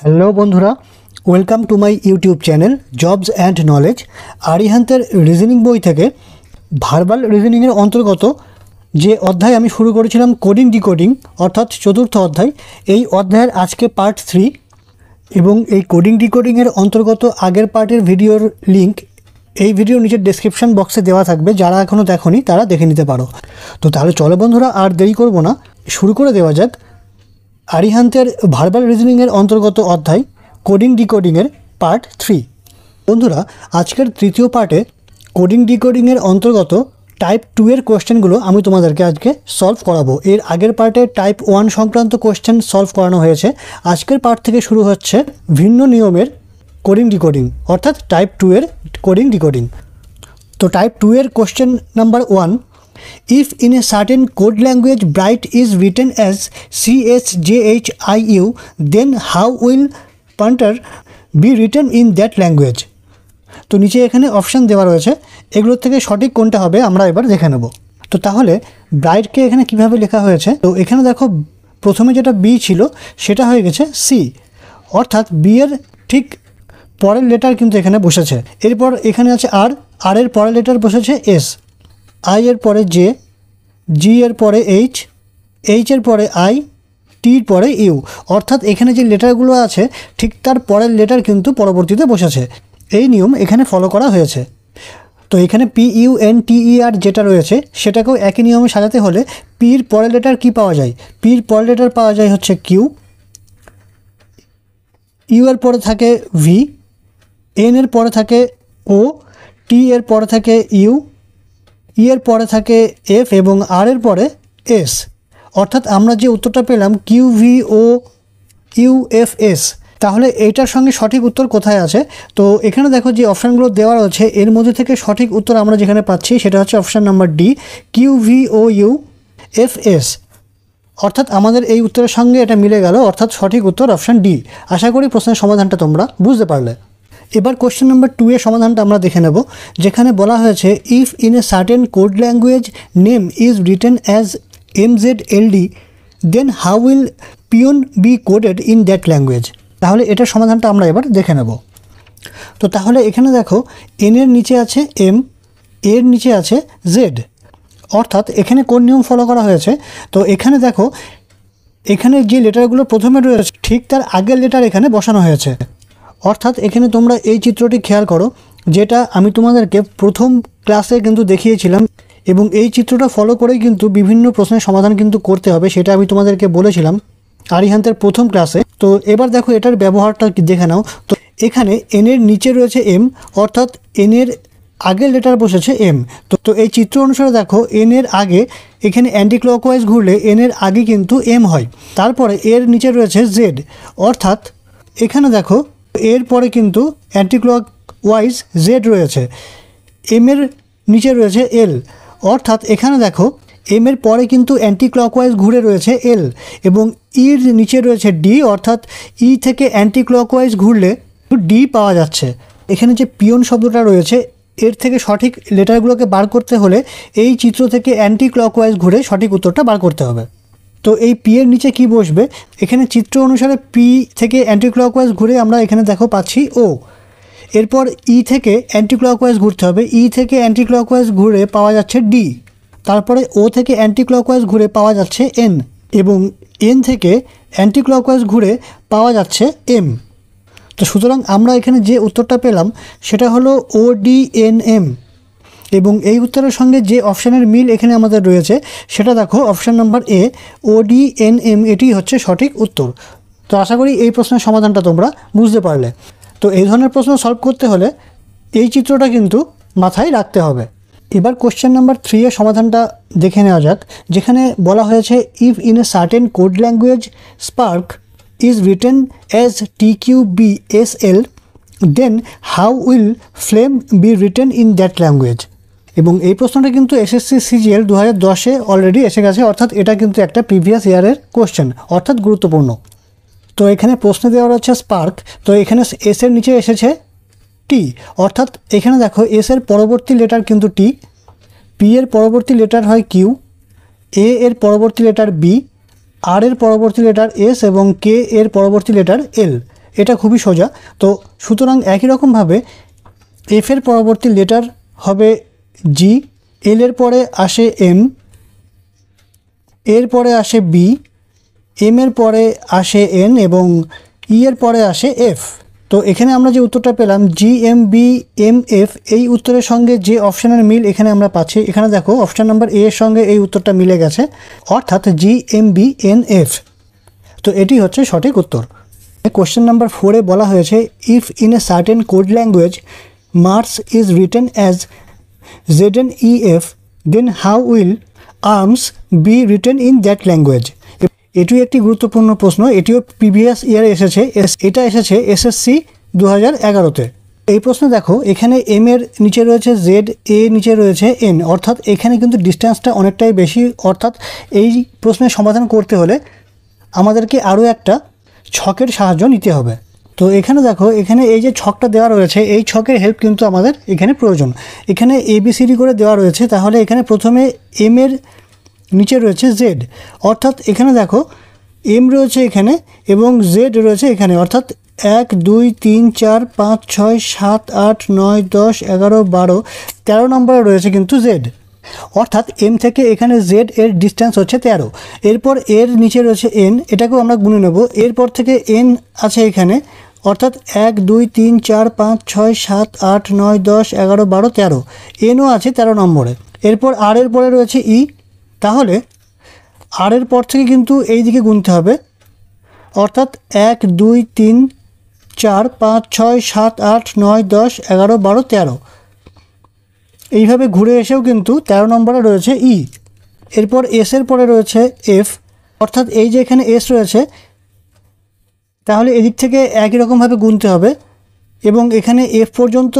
Hello বন্ধুরা welcome to my YouTube channel jobs and knowledge আরিহান্তের reasoning বই থেকে ভার্বাল রিজনিংয়ের অন্তর্গত যে অধ্যায় আমি শুরু করেছিলাম কোডিং ডিকোডিং অর্থাৎ চতুর্থ অধ্যায় এই অধ্যায়ের আজকে পার্ট থ্রি এবং এই কোডিং ডিকোডিংয়ের অন্তর্গত আগের পার্টের ভিডিওর লিঙ্ক এই ভিডিও নিচের ডেসক্রিপশন বক্সে দেওয়া থাকবে যারা এখনও দেখনি তারা দেখে নিতে পারো তো তাহলে চলো বন্ধুরা আর দেরি করবো না শুরু করে দেওয়া যাক আরিহান্তের ভার্বাল রিজনিংয়ের অন্তর্গত অধ্যায় কোডিং ডিকোডিংয়ের পার্ট থ্রি বন্ধুরা আজকের তৃতীয় পার্টে কোডিং ডিকোডিংয়ের অন্তর্গত টাইপ টু এর কোয়েশ্চেনগুলো আমি তোমাদেরকে আজকে সলভ করাবো এর আগের পার্টে টাইপ ওয়ান সংক্রান্ত কোয়েশ্চেন সলভ করানো হয়েছে আজকের পার্ট থেকে শুরু হচ্ছে ভিন্ন নিয়মের কোডিং ডিকোডিং অর্থাৎ টাইপ টু এর কোডিং ডিকোডিং তো টাইপ টু এর question number one If in a certain code language bright is written as CHJHIU, then how will pointer be written in that language? তো নিচে এখানে option দেওয়া রয়েছে এগুলোর থেকে সঠিক কোনটা হবে আমরা এবার দেখে নেব তো তাহলে ব্রাইটকে এখানে কিভাবে লেখা হয়েছে তো এখানে দেখো প্রথমে যেটা বি ছিল সেটা হয়ে গেছে সি অর্থাৎ বিয়ের ঠিক পরের লেটার কিন্তু এখানে বসেছে এরপর এখানে আছে আর আরের পরের লেটার বসেছে এস আই এর পরে জে জি এর পরে এইচ এইচ এর পরে আই টির পরে ইউ অর্থাৎ এখানে যে লেটারগুলো আছে ঠিক তার পরের লেটার কিন্তু পরবর্তীতে বসেছে এই নিয়ম এখানে ফলো করা হয়েছে তো এখানে P U N T E R যেটা রয়েছে সেটাকেও একই নিয়মে সাজাতে হলে পির পরের লেটার কি পাওয়া যায় পির পরের লেটার পাওয়া যায় হচ্ছে কিউ ইউ এর পরে থাকে ভি এন এর পরে থাকে ও টি এর পরে থাকে ইউ ই e এর পরে থাকে এফ এবং আর এর পরে এস অর্থাৎ আমরা যে উত্তরটা পেলাম Q V O U F S তাহলে এইটার সঙ্গে সঠিক উত্তর কোথায় আছে তো এখানে দেখো যে অপশানগুলো দেওয়া রয়েছে এর মধ্যে থেকে সঠিক উত্তর আমরা যেখানে পাচ্ছি সেটা হচ্ছে option number D Q V O U F S অর্থাৎ আমাদের এই উত্তরের সঙ্গে এটা মিলে গেল অর্থাৎ সঠিক উত্তর অপশান ডি আশা করি প্রশ্নের সমাধানটা তোমরা বুঝতে পারলে এবার কোশ্চেন নাম্বার টু এর সমাধানটা আমরা দেখে নেব যেখানে বলা হয়েছে if in a certain code language name is written as M Z L D then how will peon be coded in that language তাহলে এটার সমাধানটা আমরা এবার দেখে নেব তো তাহলে এখানে দেখো এন এর নিচে আছে এম এর নিচে আছে জেড অর্থাৎ এখানে কোন নিয়ম ফলো করা হয়েছে তো এখানে দেখো এখানে যে লেটারগুলো প্রথমে রয়েছে ঠিক তার আগের লেটার এখানে বসানো হয়েছে অর্থাৎ এখানে তোমরা এই চিত্রটি খেয়াল করো যেটা আমি তোমাদেরকে প্রথম ক্লাসে কিন্তু দেখিয়েছিলাম এবং এই চিত্রটা ফলো করেই কিন্তু বিভিন্ন প্রশ্নের সমাধান কিন্তু করতে হবে সেটা আমি তোমাদেরকে বলেছিলাম আরিহান্তের প্রথম ক্লাসে তো এবার দেখো এটার ব্যবহারটা দেখে নাও তো এখানে এনের নিচে রয়েছে এম অর্থাৎ এনের আগের লেটার বসেছে এম তো তো এই চিত্র অনুসারে দেখো এন এর আগে এখানে অ্যান্টি ক্লকওয়াইজ ঘুরলে এন এর আগে কিন্তু এম হয় তারপরে এর নিচে রয়েছে জেড অর্থাৎ এখানে দেখো এরপরে কিন্তু অ্যান্টিক্লক ওয়াইজ জেড রয়েছে এম এর নিচে রয়েছে এল অর্থাৎ এখানে দেখো এম এর পরে কিন্তু অ্যান্টিক্লক ওয়াইজ ঘুরে রয়েছে এল এবং ইর e নিচে রয়েছে ডি অর্থাৎ ই e থেকে অ্যান্টিক্লক ওয়াইজ ঘুরলে ডি পাওয়া যাচ্ছে এখানে যে পিয়ন শব্দটা রয়েছে এর থেকে সঠিক লেটারগুলোকে বার করতে হলে এই চিত্র থেকে অ্যান্টি ওয়াইজ ঘুরে সঠিক উত্তরটা বার করতে হবে তো এই পি এর নিচে কি বসবে এখানে চিত্র অনুসারে পি থেকে অ্যান্টি ঘুরে আমরা এখানে দেখো পাচ্ছি ও এরপর ই e থেকে অ্যান্টি ঘুরতে হবে ই e থেকে অ্যান্টি ঘুরে পাওয়া যাচ্ছে ডি তারপরে ও থেকে অ্যান্টি ঘুরে পাওয়া যাচ্ছে এন এবং এন থেকে অ্যান্টি ঘুরে পাওয়া যাচ্ছে এম তো সুতরাং আমরা এখানে যে উত্তরটা পেলাম সেটা হলো ও ডি এন এম এবং এই উত্তরের সঙ্গে যে অপশানের মিল এখানে আমাদের রয়েছে সেটা দেখো অপশান নাম্বার এ ওডিএনএম এটি হচ্ছে সঠিক উত্তর তো আশা করি এই প্রশ্নের সমাধানটা তোমরা বুঝতে পারলে তো এই ধরনের প্রশ্ন সলভ করতে হলে এই চিত্রটা কিন্তু মাথায় রাখতে হবে এবার কোশ্চেন নাম্বার থ্রি এর সমাধানটা দেখে নেওয়া যাক যেখানে বলা হয়েছে if in a certain code language spark is written as T Q B S L then how will flame be written in that language এবং এই প্রশ্নটা কিন্তু এসএসসি সিজিএল দু হাজার দশে অলরেডি এসে গেছে অর্থাৎ এটা কিন্তু একটা প্রিভিয়াস ইয়ারের কোশ্চেন অর্থাৎ গুরুত্বপূর্ণ তো এখানে প্রশ্ন দেওয়া রয়েছে স্পার্ক তো এখানে এস এর নিচে এসেছে টি অর্থাৎ এখানে দেখো এস এর পরবর্তী লেটার কিন্তু টি পি এর পরবর্তী লেটার হয় কিউ এ এর পরবর্তী লেটার বি আর এর পরবর্তী লেটার এস এবং কে এর পরবর্তী লেটার এল এটা খুবই সোজা তো সুতরাং একই রকমভাবে এফ এর পরবর্তী লেটার হবে জি এল এর পরে আসে এম এর পরে আসে বি এম এর পরে আসে এন এবং ই এর পরে আসে এফ তো এখানে আমরা যে উত্তরটা পেলাম G M B M F এই উত্তরের সঙ্গে যে অপশানের মিল এখানে আমরা পাচ্ছি এখানে দেখো অপশান নাম্বার এ এর সঙ্গে এই উত্তরটা মিলে গেছে অর্থাৎ G M B N F তো এটি হচ্ছে সঠিক উত্তর কোশ্চেন নাম্বার ফোরে বলা হয়েছে if in a certain code language Mars is written as EF, then how will arms be written in that language এটিও একটি গুরুত্বপূর্ণ প্রশ্ন এটিও প্রিভিয়াস ইয়ারে এসেছে এটা এসেছে এসএসসি দু হাজার এগারোতে এই প্রশ্ন দেখো এখানে এম এর নিচে রয়েছে জেড এ নিচে রয়েছে এন অর্থাৎ এখানে কিন্তু ডিস্ট্যান্সটা অনেকটাই বেশি অর্থাৎ এই প্রশ্নের সমাধান করতে হলে আমাদেরকে আরও একটা ছকের সাহায্য নিতে হবে তো এখানে দেখো এখানে এই যে ছকটা দেওয়া রয়েছে এই ছকের হেল্প কিন্তু আমাদের এখানে প্রয়োজন এখানে এবিসিডি করে দেওয়া রয়েছে তাহলে এখানে প্রথমে এম এর নিচে রয়েছে জেড অর্থাৎ এখানে দেখো এম রয়েছে এখানে এবং জেড রয়েছে এখানে অর্থাৎ এক দুই তিন চার পাঁচ ছয় সাত আট নয় দশ এগারো বারো তেরো নম্বরে রয়েছে কিন্তু জেড অর্থাৎ এম থেকে এখানে জেড এর ডিস্টেন্স হচ্ছে তেরো এরপর এর নিচে রয়েছে এন এটাকেও আমরা গুনে নেব এরপর থেকে এন আছে এখানে অর্থাৎ এক দুই তিন চার পাঁচ ছয় সাত আট নয় দশ এগারো বারো তেরো এনও আছে তেরো নম্বরে এরপর আর এর পরে রয়েছে ই তাহলে আর এর পর থেকে কিন্তু এই দিকে গুনতে হবে অর্থাৎ এক দুই তিন চার পাঁচ ছয় সাত আট নয় দশ এগারো বারো তেরো এইভাবে ঘুরে এসেও কিন্তু তেরো নম্বরে রয়েছে ই এরপর এস এর পরে রয়েছে এফ অর্থাৎ এই যে এখানে এস রয়েছে তাহলে এদিক থেকে একই রকমভাবে গুনতে হবে এবং এখানে এফ পর্যন্ত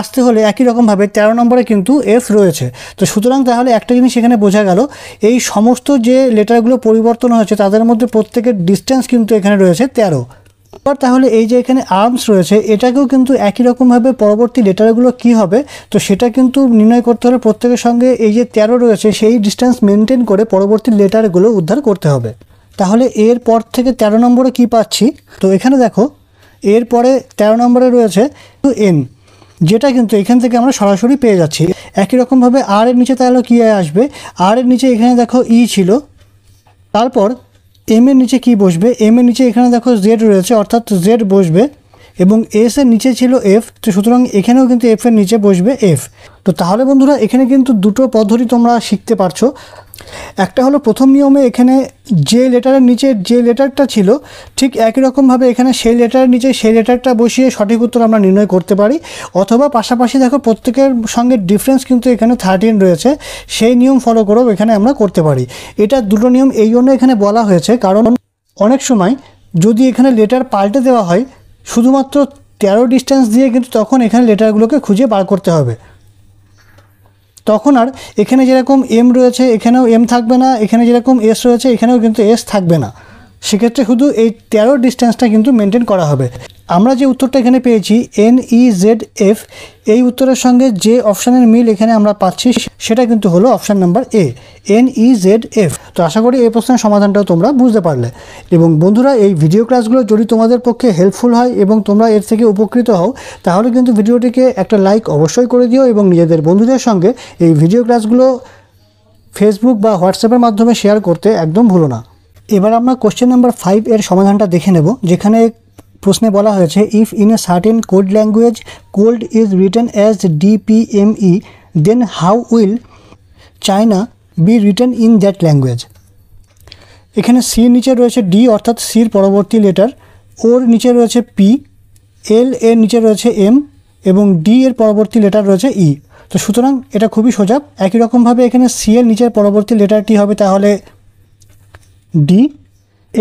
আসতে হলে একই রকমভাবে ১৩ নম্বরে কিন্তু এফ রয়েছে তো সুতরাং তাহলে একটা জিনিস এখানে বোঝা গেল এই সমস্ত যে লেটারগুলো পরিবর্তন হয়েছে তাদের মধ্যে প্রত্যেকের ডিস্টেন্স কিন্তু এখানে রয়েছে ১৩ এবার তাহলে এই যে এখানে আর্মস রয়েছে এটাকেও কিন্তু একই রকমভাবে পরবর্তী লেটারগুলো কি হবে তো সেটা কিন্তু নির্ণয় করতে হলে প্রত্যেকের সঙ্গে এই যে ১৩ রয়েছে সেই ডিস্টেন্স মেনটেন করে পরবর্তী লেটারগুলো উদ্ধার করতে হবে তাহলে এর পর থেকে ১৩ নম্বরে কি পাচ্ছি তো এখানে দেখো এরপরে ১৩ নম্বরে রয়েছে টু এন যেটা কিন্তু এখান থেকে আমরা সরাসরি পেয়ে যাচ্ছি একই রকমভাবে আর এর নিচে তাহলে কী আসবে আর এর নিচে এখানে দেখো ই e ছিল তারপর এম এর নিচে কি বসবে এম এর নিচে এখানে দেখো জেড রয়েছে অর্থাৎ জেড বসবে এবং এস এর নিচে ছিল এফ তো সুতরাং এখানেও কিন্তু এফ এর নিচে বসবে এফ তো তাহলে বন্ধুরা এখানে কিন্তু দুটো পদ্ধতি তোমরা শিখতে পারছো একটা হলো প্রথম নিয়মে এখানে যে লেটারের নিচে যে লেটারটা ছিল ঠিক একই রকমভাবে এখানে সেই লেটারের নিচে সেই লেটারটা বসিয়ে সঠিক উত্তর আমরা নির্ণয় করতে পারি অথবা পাশাপাশি দেখো প্রত্যেকের সঙ্গে ডিফারেন্স কিন্তু এখানে থার্টিন রয়েছে সেই নিয়ম ফলো করেও এখানে আমরা করতে পারি এটা দুটো নিয়ম এই জন্য এখানে বলা হয়েছে কারণ অনেক সময় যদি এখানে লেটার পাল্টে দেওয়া হয় শুধুমাত্র তেরো ডিস্টেন্স দিয়ে কিন্তু তখন এখানে লেটারগুলোকে খুঁজে বার করতে হবে তখন আর এখানে যেরকম এম রয়েছে এখানেও এম থাকবে না এখানে যেরকম এস রয়েছে এখানেও কিন্তু এস থাকবে না সেক্ষেত্রে শুধু এই তেরো ডিস্টেন্সটা কিন্তু মেনটেন করা হবে আমরা যে উত্তরটা এখানে পেয়েছি এন ই জেড এফ এই উত্তরের সঙ্গে যে অপশানের মিল এখানে আমরা পাচ্ছি সেটা কিন্তু হলো option number A N E Z F তো আশা করি এই প্রশ্নের সমাধানটাও তোমরা বুঝতে পারলে এবং বন্ধুরা এই ভিডিও ক্লাসগুলো যদি তোমাদের পক্ষে হেল্পফুল হয় এবং তোমরা এর থেকে উপকৃত হও তাহলে কিন্তু ভিডিওটিকে একটা লাইক অবশ্যই করে দিও এবং নিজেদের বন্ধুদের সঙ্গে এই ভিডিও ক্লাসগুলো ফেসবুক বা হোয়াটসঅ্যাপের মাধ্যমে শেয়ার করতে একদম ভুলো না এবার আমরা কোশ্চেন নাম্বার ফাইভ এর সমাধানটা দেখে নেব যেখানে প্রশ্নে বলা হয়েছে if in a certain code language cold is written as DPME then how will China be written in that language এখানে সির নিচে রয়েছে ডি অর্থাৎ সির পরবর্তী লেটার ওর নিচে রয়েছে পি এল এর নিচে রয়েছে এম এবং ডি এর পরবর্তী লেটার রয়েছে ই e। তো সুতরাং এটা খুবই সোজা একই রকমভাবে এখানে সি এর নিচের পরবর্তী লেটারটি হবে তাহলে ডি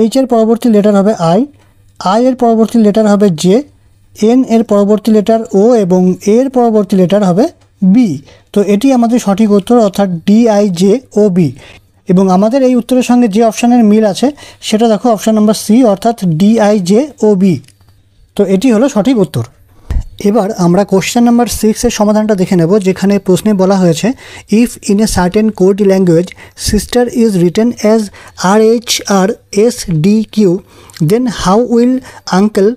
এইচ এর পরবর্তী লেটার হবে আই আই এর পরবর্তী লেটার হবে জে এন এর পরবর্তী লেটার ও এবং এ এর পরবর্তী লেটার হবে বি তো এটি আমাদের সঠিক উত্তর অর্থাৎ D I J O B এবং আমাদের এই উত্তরের সঙ্গে যে অপশানের মিল আছে সেটা দেখো অপশান নাম্বার সি অর্থাৎ D I J O B তো এটি হলো সঠিক উত্তর এবার আমরা কোশ্চেন নাম্বার সিক্সের সমাধানটা দেখে নেব যেখানে প্রশ্নে বলা হয়েছে if in a certain code language sister is written as R H R S D Q then how will uncle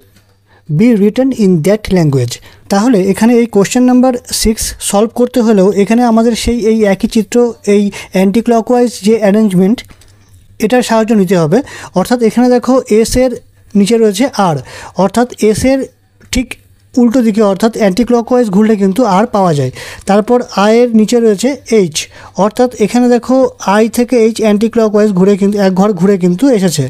be written in that language তাহলে এখানে এই কোশ্চেন নাম্বার সিক্স সলভ করতে হলেও এখানে আমাদের সেই এই একই চিত্র এই অ্যান্টি ক্লকওয়াইজ যে অ্যারেঞ্জমেন্ট এটার সাহায্য নিতে হবে অর্থাৎ এখানে দেখো এস এর নিচে রয়েছে আর অর্থাৎ এস এর ঠিক উল্টো দিকে অর্থাৎ অ্যান্টি ক্লকওয়াইজ ঘুরলে কিন্তু আর পাওয়া যায় তারপর আয়ের নিচে রয়েছে এইচ অর্থাৎ এখানে দেখো আই থেকে এইচ অ্যান্টি ক্লকওয়াইজ ঘুরে কিন্তু এক ঘর ঘুরে কিন্তু এসেছে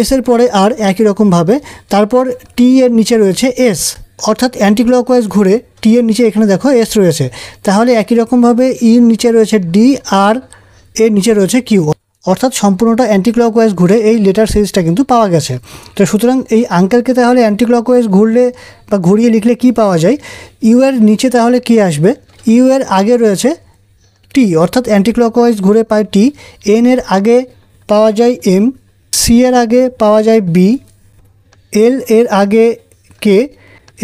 এস এর পরে আর একই রকমভাবে তারপর টি এর নিচে রয়েছে এস অর্থাৎ অ্যান্টি ক্লকওয়াইজ ঘুরে টি এর নিচে এখানে দেখো এস রয়েছে তাহলে একই রকমভাবে ইর e নিচে রয়েছে ডি আর এর নিচে রয়েছে কিউ অর্থাৎ সম্পূর্ণটা অ্যান্টি ওয়াইজ ঘুরে এই লেটার সিরিজটা কিন্তু পাওয়া গেছে তো সুতরাং এই আঙ্কেলকে তাহলে অ্যান্টি ওয়াইজ ঘুরলে বা ঘুরিয়ে লিখলে কি পাওয়া যায় ইউ এর নিচে তাহলে কি আসবে ইউ এর আগে রয়েছে টি অর্থাৎ অ্যান্টি ওয়াইজ ঘুরে পায় টি এন এর আগে পাওয়া যায় এম সি এর আগে পাওয়া যায় বি এল এর আগে কে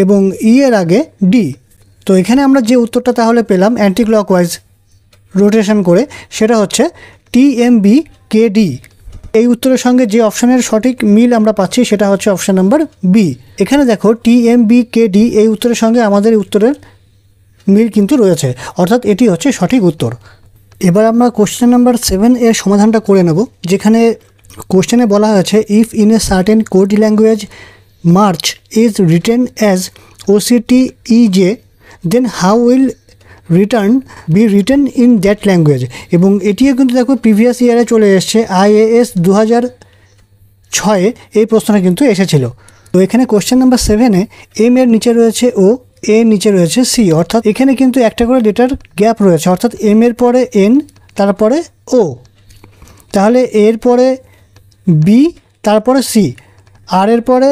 এবং ই e এর আগে ডি তো এখানে আমরা যে উত্তরটা তাহলে পেলাম অ্যান্টি ওয়াইজ রোটেশন করে সেটা হচ্ছে টিএমবি কেডি এই উত্তরের সঙ্গে যে অপশানের সঠিক মিল আমরা পাচ্ছি সেটা হচ্ছে অপশান নাম্বার বি এখানে দেখো টিএমবি কেডি এই উত্তরের সঙ্গে আমাদের উত্তরের মিল কিন্তু রয়েছে অর্থাৎ এটি হচ্ছে সঠিক উত্তর এবার আমরা কোশ্চেন নাম্বার সেভেন এর সমাধানটা করে নেব যেখানে কোশ্চেনে বলা হয়েছে if in a certain code language March is written as OCT IJ then how will return be written in that language এবং এটিও কিন্তু দেখো প্রিভিয়াস ইয়ারে চলে এসছে আইএএস দু হাজার ছয়ে এই প্রশ্নটা কিন্তু এসেছিল তো এখানে কোশ্চেন নাম্বার সেভেনে এম এর নিচে রয়েছে ও এ নিচে রয়েছে সি অর্থাৎ এখানে কিন্তু একটা করে ডেটার গ্যাপ রয়েছে অর্থাৎ এম এর পরে এন তারপরে ও তাহলে এর পরে বি তারপরে সি আর এর পরে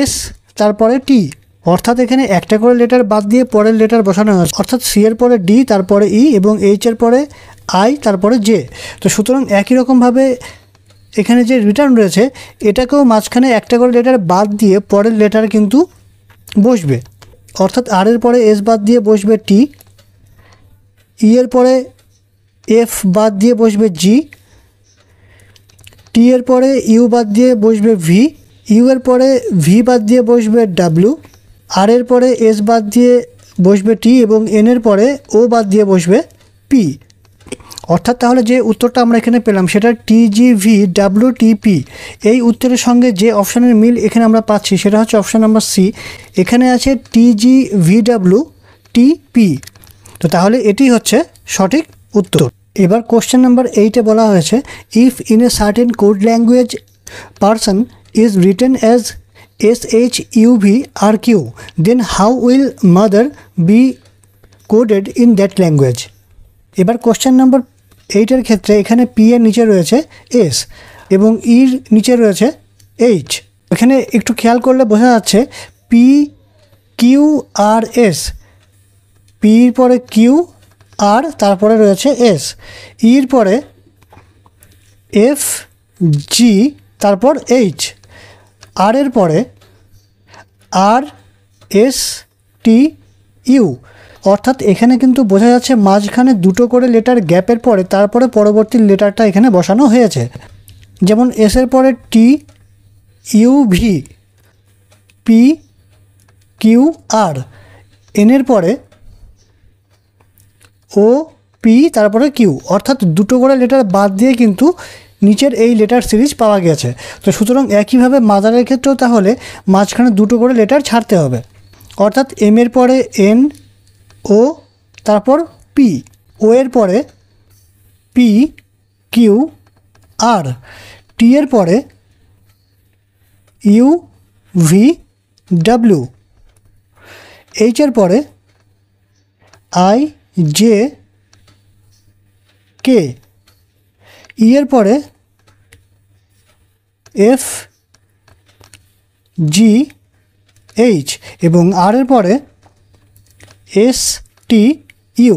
এস তারপরে টি অর্থাৎ এখানে একটা করে লেটার বাদ দিয়ে পরের লেটার বসানো হয়েছে অর্থাৎ সি এর পরে ডি তারপরে ই e এবং এইচ এর পরে আই তারপরে জে তো সুতরাং একই রকমভাবে এখানে যে রিটার্ন রয়েছে এটাকেও মাঝখানে একটা করে লেটার বাদ দিয়ে পরের লেটার কিন্তু বসবে অর্থাৎ আর এর পরে এস বাদ দিয়ে বসবে টি ই e এর পরে এফ বাদ দিয়ে বসবে জি টি এর পরে ইউ বাদ দিয়ে বসবে ভি ইউ এর পরে ভি বাদ দিয়ে বসবে ডাব্লিউ আর এর পরে এস বাদ দিয়ে বসবে টি এবং এন এর পরে ও বাদ দিয়ে বসবে পি অর্থাৎ তাহলে যে উত্তরটা আমরা এখানে পেলাম সেটা টিজিভি পি এই উত্তরের সঙ্গে যে অপশানের মিল এখানে আমরা পাচ্ছি সেটা হচ্ছে অপশান নাম্বার সি এখানে আছে টিজিভি ডাব্লিউ টিপি তো তাহলে এটি হচ্ছে সঠিক উত্তর এবার কোশ্চেন নাম্বার এইটে বলা হয়েছে if in a certain code language person is written as S H U V R Q then how will mother be coded in that language এবার কোশ্চেন নম্বর এইটের ক্ষেত্রে এখানে পি এর নিচে রয়েছে এস এবং ইর e নিচে রয়েছে এইচ এখানে একটু খেয়াল করলে বোঝা যাচ্ছে পি কিউ আর এস পির পরে কিউ আর তারপরে রয়েছে e এস ইর পরে এফ জি তারপর এইচ আর এর পরে আর এস টি ইউ অর্থাৎ এখানে কিন্তু বোঝা যাচ্ছে মাঝখানে দুটো করে লেটার গ্যাপের পরে তারপরে পরবর্তী লেটারটা এখানে বসানো হয়েছে যেমন এস এর পরে T U V P Q R এনের পরে ও পি তারপরে কিউ অর্থাৎ দুটো করে লেটার বাদ দিয়ে কিন্তু নিচের এই লেটার সিরিজ পাওয়া গেছে তো সুতরাং একইভাবে মাদারের ক্ষেত্রেও তাহলে মাঝখানে দুটো করে লেটার ছাড়তে হবে অর্থাৎ এম এর পরে এন ও তারপর পি ও এর পরে পি কিউ আর টি এর পরে ইউ ভি ডাব্লিউ এইচ এর পরে আই জে কে ই এর পরে এফ জি এইচ এবং আর এর পরে এস টি ইউ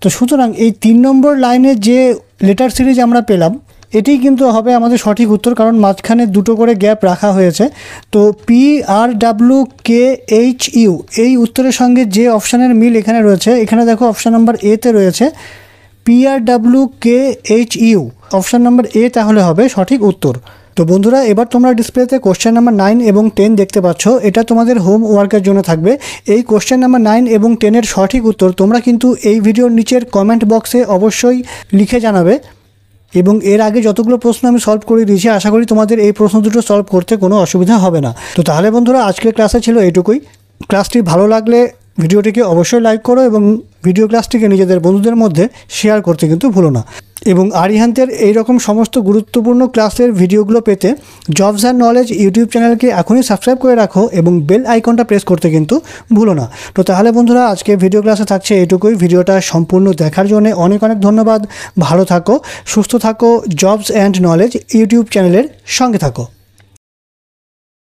তো সুতরাং এই তিন নম্বর লাইনে যে লেটার সিরিজ আমরা পেলাম এটি কিন্তু হবে আমাদের সঠিক উত্তর কারণ মাঝখানে দুটো করে গ্যাপ রাখা হয়েছে তো P R W K H U এই উত্তরের সঙ্গে যে অপশানের মিল এখানে রয়েছে এখানে দেখো অপশান নাম্বার এতে রয়েছে P R W K H U option number A তাহলে হবে সঠিক উত্তর তো বন্ধুরা এবার তোমরা ডিসপ্লেতে কোশ্চেন নাম্বার নাইন এবং টেন দেখতে পাচ্ছ এটা তোমাদের হোম জন্য থাকবে এই কোশ্চেন নাম্বার নাইন এবং টেনের সঠিক উত্তর তোমরা কিন্তু এই ভিডিওর নিচের কমেন্ট বক্সে অবশ্যই লিখে জানাবে এবং এর আগে যতগুলো প্রশ্ন আমি সলভ করে দিয়েছি আশা করি তোমাদের এই প্রশ্ন দুটো সলভ করতে কোনো অসুবিধা হবে না তো তাহলে বন্ধুরা আজকের ক্লাসে ছিল এটুকুই ক্লাসটি ভালো লাগলে ভিডিওটিকে অবশ্যই লাইক করো এবং ভিডিও ক্লাসটিকে নিজেদের বন্ধুদের মধ্যে শেয়ার করতে কিন্তু ভুলো না এবং আরিহান্তের এইরকম সমস্ত গুরুত্বপূর্ণ ক্লাসের ভিডিওগুলো পেতে জবস অ্যান্ড নলেজ ইউটিউব চ্যানেলকে এখনই সাবস্ক্রাইব করে রাখো এবং বেল আইকনটা প্রেস করতে কিন্তু ভুলো না তো তাহলে বন্ধুরা আজকে ভিডিও ক্লাসে থাকছে এটুকুই ভিডিওটা সম্পূর্ণ দেখার জন্য অনেক অনেক ধন্যবাদ ভালো থাকো সুস্থ থাকো জবস অ্যান্ড নলেজ ইউটিউব চ্যানেলের সঙ্গে থাকো